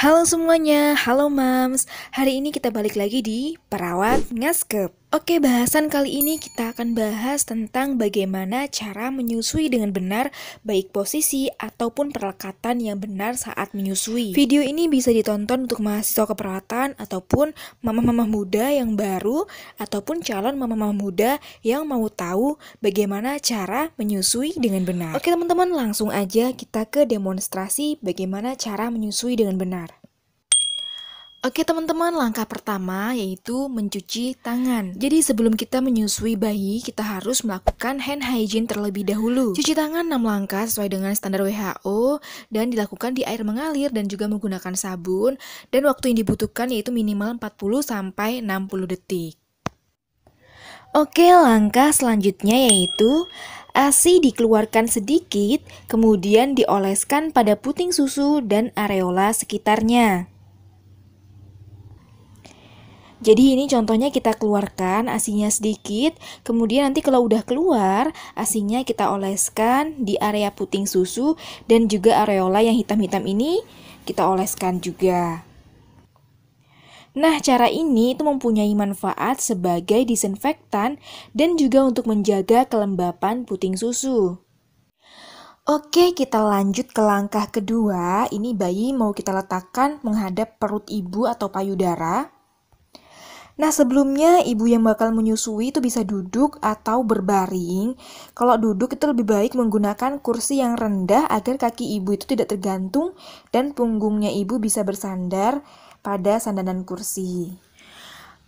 Halo semuanya, halo mams. Hari ini kita balik lagi di Perawat Ngaskep. Oke, bahasan kali ini kita akan bahas tentang bagaimana cara menyusui dengan benar, baik posisi ataupun perlekatan yang benar saat menyusui. Video ini bisa ditonton untuk mahasiswa keperawatan ataupun mama-mama muda yang baru ataupun calon mama-mama muda yang mau tahu bagaimana cara menyusui dengan benar. Oke, teman-teman, langsung aja kita ke demonstrasi bagaimana cara menyusui dengan benar. Oke teman-teman, langkah pertama yaitu mencuci tangan. Jadi sebelum kita menyusui bayi, kita harus melakukan hand hygiene terlebih dahulu. Cuci tangan 6 langkah sesuai dengan standar WHO dan dilakukan di air mengalir dan juga menggunakan sabun dan waktu yang dibutuhkan yaitu minimal 40 60 detik. Oke, langkah selanjutnya yaitu ASI dikeluarkan sedikit, kemudian dioleskan pada puting susu dan areola sekitarnya. Jadi ini contohnya kita keluarkan asinya sedikit, kemudian nanti kalau udah keluar, asinya kita oleskan di area puting susu dan juga areola yang hitam-hitam ini kita oleskan juga. Nah, cara ini itu mempunyai manfaat sebagai disinfektan dan juga untuk menjaga kelembapan puting susu. Oke, kita lanjut ke langkah kedua. Ini bayi mau kita letakkan menghadap perut ibu atau payudara. Nah sebelumnya ibu yang bakal menyusui itu bisa duduk atau berbaring. Kalau duduk itu lebih baik menggunakan kursi yang rendah agar kaki ibu itu tidak tergantung dan punggungnya ibu bisa bersandar pada sandaran kursi.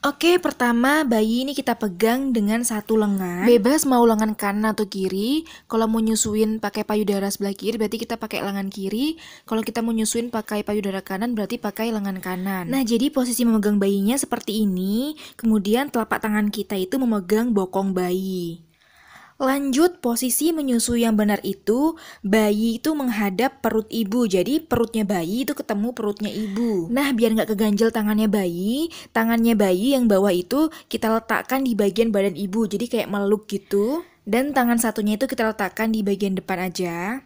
Oke, pertama bayi ini kita pegang dengan satu lengan. Bebas mau lengan kanan atau kiri. Kalau mau nyusuin pakai payudara sebelah kiri berarti kita pakai lengan kiri. Kalau kita mau nyusuin pakai payudara kanan berarti pakai lengan kanan. Nah, jadi posisi memegang bayinya seperti ini. Kemudian telapak tangan kita itu memegang bokong bayi. Lanjut, posisi menyusu yang benar itu, bayi itu menghadap perut ibu. Jadi perutnya bayi itu ketemu perutnya ibu. Nah, biar nggak keganjel tangannya bayi, tangannya bayi yang bawah itu kita letakkan di bagian badan ibu. Jadi kayak meluk gitu. Dan tangan satunya itu kita letakkan di bagian depan aja.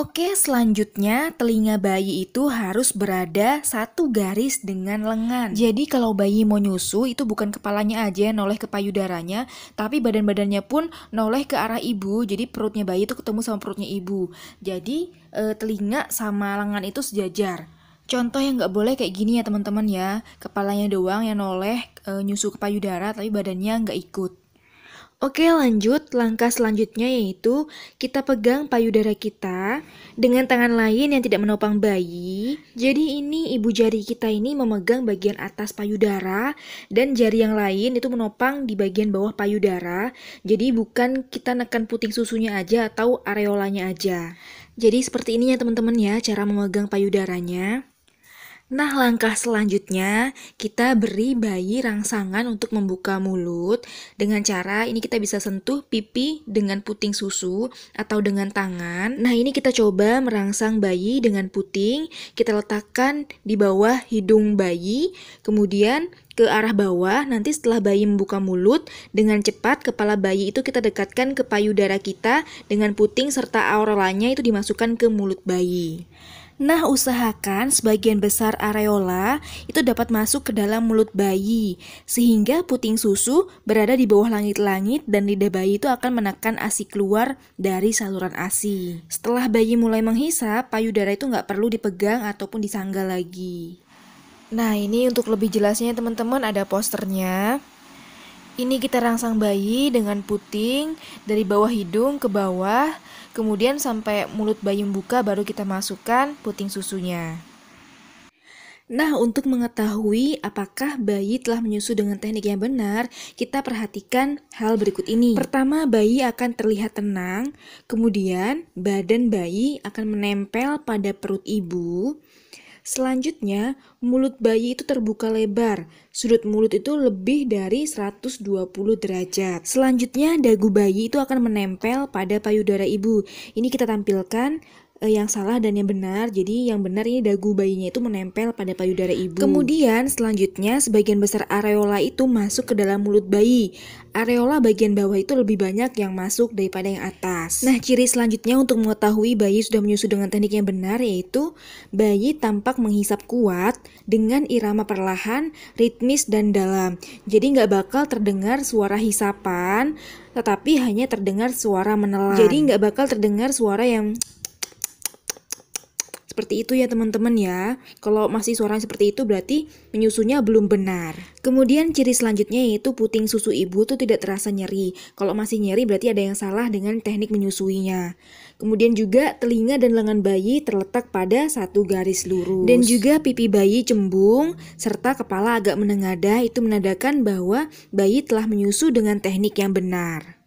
Oke, selanjutnya telinga bayi itu harus berada satu garis dengan lengan. Jadi kalau bayi mau nyusu itu bukan kepalanya aja yang noleh ke payudaranya, tapi badan-badannya pun noleh ke arah ibu. Jadi perutnya bayi itu ketemu sama perutnya ibu. Jadi e, telinga sama lengan itu sejajar. Contoh yang nggak boleh kayak gini ya teman-teman ya, kepalanya doang yang noleh e, nyusu ke payudara tapi badannya nggak ikut. Oke lanjut, langkah selanjutnya yaitu kita pegang payudara kita dengan tangan lain yang tidak menopang bayi. Jadi ini ibu jari kita ini memegang bagian atas payudara dan jari yang lain itu menopang di bagian bawah payudara. Jadi bukan kita nekan puting susunya aja atau areolanya aja. Jadi seperti ini ya teman-teman ya cara memegang payudaranya. Nah, langkah selanjutnya kita beri bayi rangsangan untuk membuka mulut dengan cara ini kita bisa sentuh pipi dengan puting susu atau dengan tangan. Nah, ini kita coba merangsang bayi dengan puting, kita letakkan di bawah hidung bayi, kemudian ke arah bawah. Nanti setelah bayi membuka mulut, dengan cepat kepala bayi itu kita dekatkan ke payudara kita dengan puting serta aurolanya itu dimasukkan ke mulut bayi. Nah, usahakan sebagian besar areola itu dapat masuk ke dalam mulut bayi, sehingga puting susu berada di bawah langit-langit dan lidah bayi itu akan menekan asi keluar dari saluran asi. Setelah bayi mulai menghisap, payudara itu nggak perlu dipegang ataupun disangga lagi. Nah, ini untuk lebih jelasnya teman-teman ada posternya. Ini kita rangsang bayi dengan puting dari bawah hidung ke bawah, kemudian sampai mulut bayi membuka baru kita masukkan puting susunya. Nah, untuk mengetahui apakah bayi telah menyusu dengan teknik yang benar, kita perhatikan hal berikut ini. Pertama, bayi akan terlihat tenang, kemudian badan bayi akan menempel pada perut ibu, Selanjutnya, mulut bayi itu terbuka lebar. Sudut mulut itu lebih dari 120 derajat. Selanjutnya, dagu bayi itu akan menempel pada payudara ibu. Ini kita tampilkan Eh, yang salah dan yang benar. Jadi yang benar ini dagu bayinya itu menempel pada payudara ibu. Kemudian selanjutnya sebagian besar areola itu masuk ke dalam mulut bayi. Areola bagian bawah itu lebih banyak yang masuk daripada yang atas. Nah, ciri selanjutnya untuk mengetahui bayi sudah menyusu dengan teknik yang benar yaitu bayi tampak menghisap kuat dengan irama perlahan, ritmis dan dalam. Jadi nggak bakal terdengar suara hisapan, tetapi hanya terdengar suara menelan. Jadi nggak bakal terdengar suara yang seperti itu ya teman-teman ya. Kalau masih suara seperti itu berarti menyusunya belum benar. Kemudian ciri selanjutnya yaitu puting susu ibu tuh tidak terasa nyeri. Kalau masih nyeri berarti ada yang salah dengan teknik menyusuinya. Kemudian juga telinga dan lengan bayi terletak pada satu garis lurus. Dan juga pipi bayi cembung serta kepala agak menengadah itu menandakan bahwa bayi telah menyusu dengan teknik yang benar.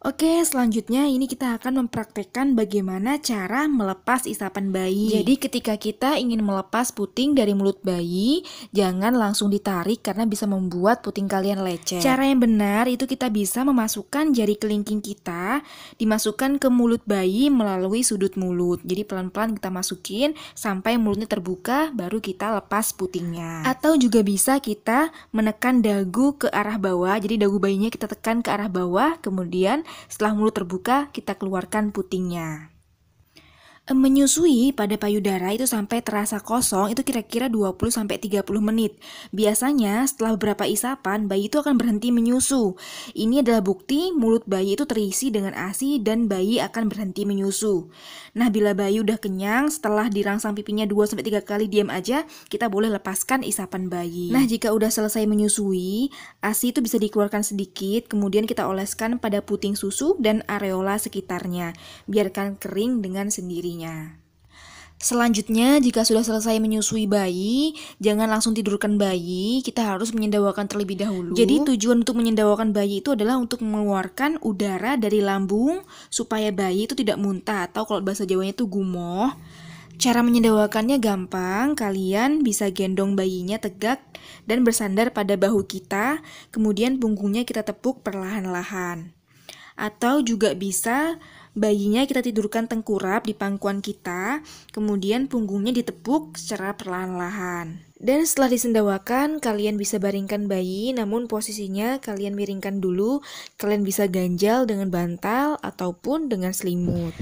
Oke, selanjutnya ini kita akan mempraktekkan bagaimana cara melepas isapan bayi. Jadi ketika kita ingin melepas puting dari mulut bayi, jangan langsung ditarik karena bisa membuat puting kalian lecet. Cara yang benar itu kita bisa memasukkan jari kelingking kita dimasukkan ke mulut bayi melalui sudut mulut. Jadi pelan-pelan kita masukin sampai mulutnya terbuka baru kita lepas putingnya. Atau juga bisa kita menekan dagu ke arah bawah. Jadi dagu bayinya kita tekan ke arah bawah kemudian setelah mulut terbuka, kita keluarkan putingnya. Eh, menyusui pada payudara itu sampai terasa kosong itu kira-kira 20 30 menit. Biasanya setelah beberapa isapan bayi itu akan berhenti menyusu. Ini adalah bukti mulut bayi itu terisi dengan ASI dan bayi akan berhenti menyusu. Nah, bila bayi udah kenyang setelah dirangsang pipinya 2 3 kali diam aja, kita boleh lepaskan isapan bayi. Nah, jika udah selesai menyusui, ASI itu bisa dikeluarkan sedikit kemudian kita oleskan pada puting susu dan areola sekitarnya. Biarkan kering dengan sendirinya bayinya. Selanjutnya, jika sudah selesai menyusui bayi, jangan langsung tidurkan bayi, kita harus menyendawakan terlebih dahulu. Jadi tujuan untuk menyendawakan bayi itu adalah untuk mengeluarkan udara dari lambung supaya bayi itu tidak muntah atau kalau bahasa Jawanya itu gumoh. Cara menyendawakannya gampang, kalian bisa gendong bayinya tegak dan bersandar pada bahu kita, kemudian punggungnya kita tepuk perlahan-lahan. Atau juga bisa Bayinya kita tidurkan tengkurap di pangkuan kita, kemudian punggungnya ditepuk secara perlahan-lahan. Dan setelah disendawakan, kalian bisa baringkan bayi, namun posisinya kalian miringkan dulu. Kalian bisa ganjal dengan bantal ataupun dengan selimut.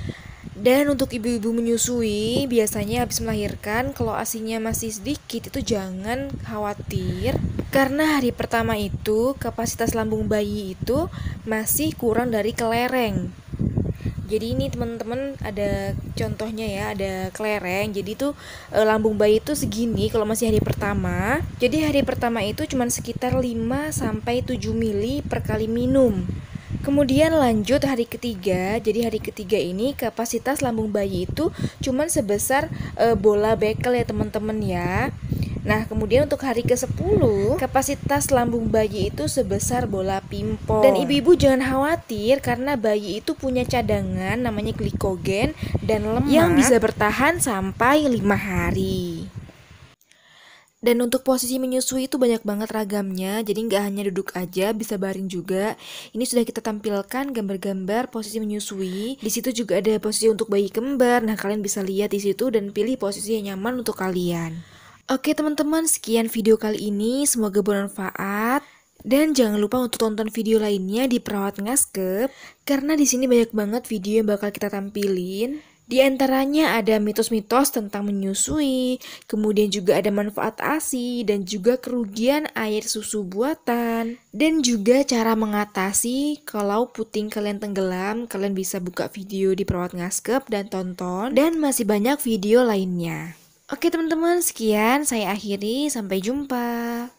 Dan untuk ibu-ibu menyusui, biasanya habis melahirkan, kalau asinya masih sedikit itu jangan khawatir. Karena hari pertama itu, kapasitas lambung bayi itu masih kurang dari kelereng jadi ini teman-teman ada contohnya ya ada kelereng jadi tuh e, lambung bayi itu segini kalau masih hari pertama jadi hari pertama itu cuma sekitar 5 sampai 7 mili per kali minum Kemudian lanjut hari ketiga. Jadi hari ketiga ini kapasitas lambung bayi itu cuma sebesar e, bola bekel ya teman-teman ya. Nah, kemudian untuk hari ke-10, kapasitas lambung bayi itu sebesar bola pimpong. Dan ibu-ibu jangan khawatir karena bayi itu punya cadangan namanya glikogen dan lemak yang bisa bertahan sampai 5 hari. Dan untuk posisi menyusui itu banyak banget ragamnya, jadi nggak hanya duduk aja, bisa baring juga. Ini sudah kita tampilkan gambar-gambar posisi menyusui. Di situ juga ada posisi untuk bayi kembar. Nah, kalian bisa lihat di situ dan pilih posisi yang nyaman untuk kalian. Oke teman-teman, sekian video kali ini. Semoga bermanfaat. Dan jangan lupa untuk tonton video lainnya di Perawat Ngaskep, karena di sini banyak banget video yang bakal kita tampilin. Di antaranya ada mitos-mitos tentang menyusui, kemudian juga ada manfaat ASI dan juga kerugian air susu buatan. Dan juga cara mengatasi kalau puting kalian tenggelam, kalian bisa buka video di perawat ngaskep dan tonton. Dan masih banyak video lainnya. Oke teman-teman, sekian saya akhiri. Sampai jumpa.